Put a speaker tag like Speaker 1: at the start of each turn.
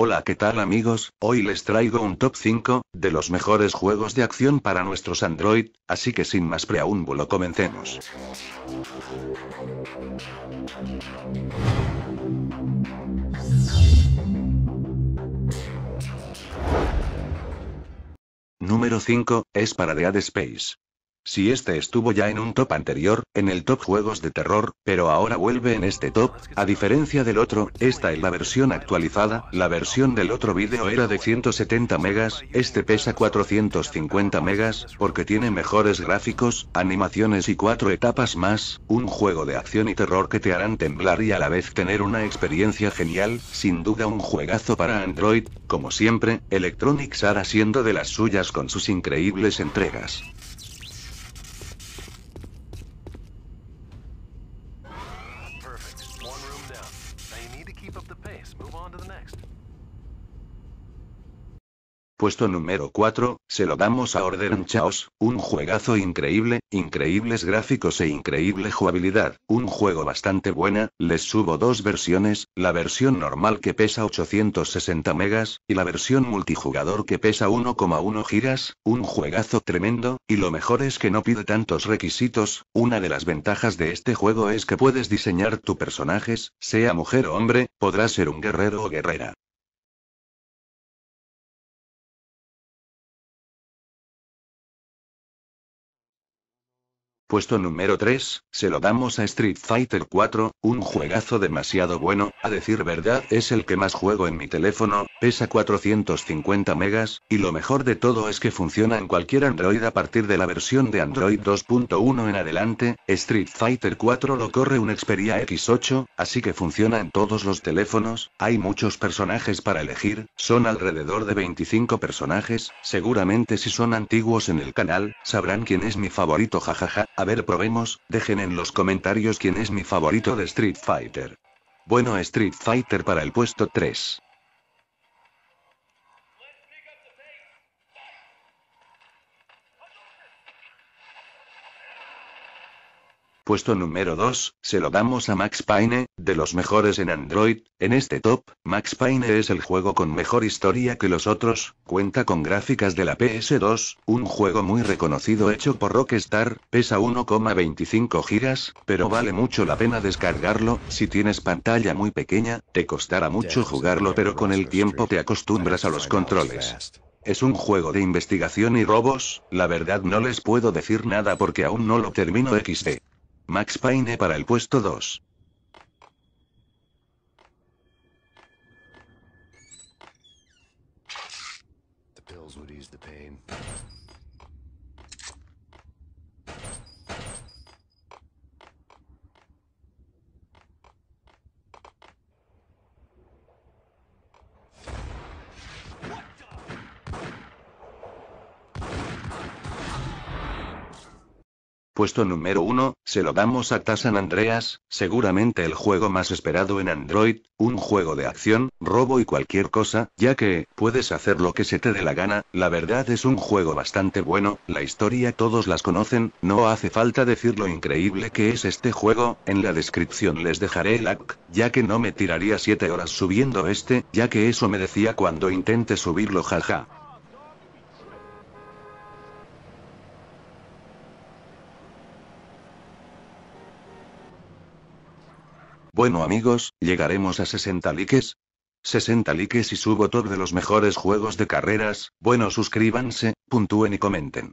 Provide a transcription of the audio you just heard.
Speaker 1: Hola, ¿qué tal amigos? Hoy les traigo un top 5 de los mejores juegos de acción para nuestros Android, así que sin más preámbulo comencemos. Número 5, es para Dead Space. Si este estuvo ya en un top anterior, en el top juegos de terror, pero ahora vuelve en este top, a diferencia del otro, esta es la versión actualizada, la versión del otro vídeo era de 170 megas, este pesa 450 megas, porque tiene mejores gráficos, animaciones y cuatro etapas más, un juego de acción y terror que te harán temblar y a la vez tener una experiencia genial, sin duda un juegazo para Android, como siempre, Electronics hará siendo de las suyas con sus increíbles entregas. Perfect. One room down. Now you need to keep up the pace. Move on to the next. Puesto número 4, se lo damos a Order Chaos, un juegazo increíble, increíbles gráficos e increíble jugabilidad, un juego bastante buena, les subo dos versiones, la versión normal que pesa 860 megas, y la versión multijugador que pesa 1,1 gigas, un juegazo tremendo, y lo mejor es que no pide tantos requisitos, una de las ventajas de este juego es que puedes diseñar tu personajes, sea mujer o hombre, podrás ser un guerrero o guerrera, Puesto número 3, se lo damos a Street Fighter 4, un juegazo demasiado bueno, a decir verdad es el que más juego en mi teléfono, pesa 450 megas, y lo mejor de todo es que funciona en cualquier Android a partir de la versión de Android 2.1 en adelante, Street Fighter 4 lo corre un Xperia X8, así que funciona en todos los teléfonos, hay muchos personajes para elegir, son alrededor de 25 personajes, seguramente si son antiguos en el canal, sabrán quién es mi favorito jajaja. A ver, probemos, dejen en los comentarios quién es mi favorito de Street Fighter. Bueno, Street Fighter para el puesto 3. puesto número 2, se lo damos a Max Payne, de los mejores en Android. En este top, Max Payne es el juego con mejor historia que los otros, cuenta con gráficas de la PS2, un juego muy reconocido hecho por Rockstar, pesa 1,25 gigas, pero vale mucho la pena descargarlo, si tienes pantalla muy pequeña, te costará mucho jugarlo pero con el tiempo te acostumbras a los controles. Es un juego de investigación y robos, la verdad no les puedo decir nada porque aún no lo termino XD. Max Payne para el puesto 2. Puesto número 1, se lo damos a Tasan Andreas, seguramente el juego más esperado en Android, un juego de acción, robo y cualquier cosa, ya que, puedes hacer lo que se te dé la gana, la verdad es un juego bastante bueno, la historia todos las conocen, no hace falta decir lo increíble que es este juego, en la descripción les dejaré el hack, ya que no me tiraría 7 horas subiendo este, ya que eso me decía cuando intente subirlo jaja. Bueno amigos, llegaremos a 60 likes. 60 likes y subo top de los mejores juegos de carreras, bueno suscríbanse, puntúen y comenten.